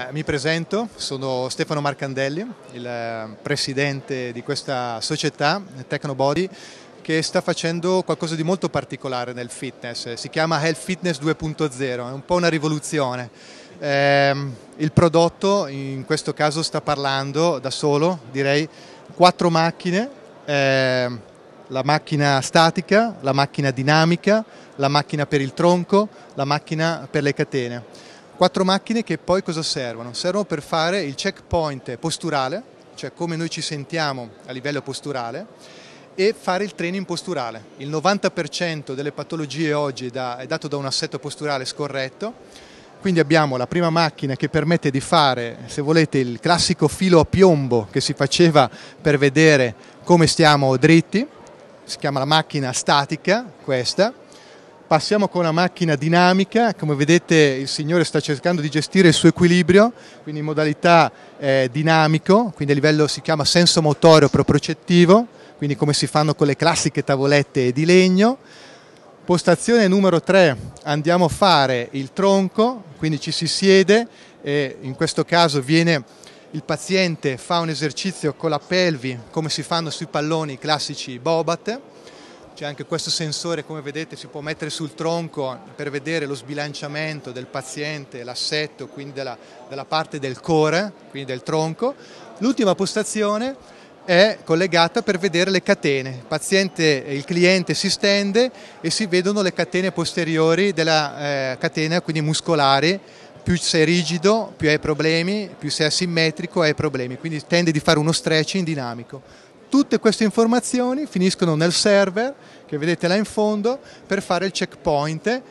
Eh, mi presento, sono Stefano Marcandelli, il ehm, presidente di questa società Tecnobody che sta facendo qualcosa di molto particolare nel fitness, si chiama Health Fitness 2.0, è un po' una rivoluzione. Ehm, il prodotto in questo caso sta parlando da solo, direi, quattro macchine, ehm, la macchina statica, la macchina dinamica, la macchina per il tronco, la macchina per le catene. Quattro macchine che poi cosa servono? Servono per fare il checkpoint posturale, cioè come noi ci sentiamo a livello posturale, e fare il training posturale. Il 90% delle patologie oggi è, è dato da un assetto posturale scorretto, quindi abbiamo la prima macchina che permette di fare, se volete, il classico filo a piombo che si faceva per vedere come stiamo dritti, si chiama la macchina statica questa, passiamo con una macchina dinamica, come vedete il signore sta cercando di gestire il suo equilibrio, quindi in modalità eh, dinamico, quindi a livello si chiama senso motorio propriocettivo, quindi come si fanno con le classiche tavolette di legno. Postazione numero 3, andiamo a fare il tronco, quindi ci si siede e in questo caso viene il paziente fa un esercizio con la pelvi come si fanno sui palloni classici Bobat c'è anche questo sensore, come vedete, si può mettere sul tronco per vedere lo sbilanciamento del paziente, l'assetto, quindi della, della parte del core, quindi del tronco. L'ultima postazione è collegata per vedere le catene. Il, paziente, il cliente si stende e si vedono le catene posteriori della eh, catena, quindi muscolari. Più sei rigido, più hai problemi, più sei asimmetrico hai problemi. Quindi tende di fare uno stretching dinamico. Tutte queste informazioni finiscono nel server, che vedete là in fondo, per fare il checkpoint,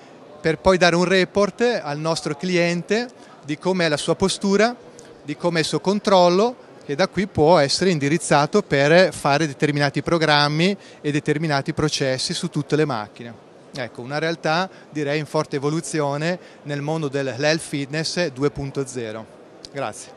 per poi dare un report al nostro cliente di com'è la sua postura, di com'è il suo controllo, che da qui può essere indirizzato per fare determinati programmi e determinati processi su tutte le macchine. Ecco, una realtà direi in forte evoluzione nel mondo dell'health fitness 2.0. Grazie.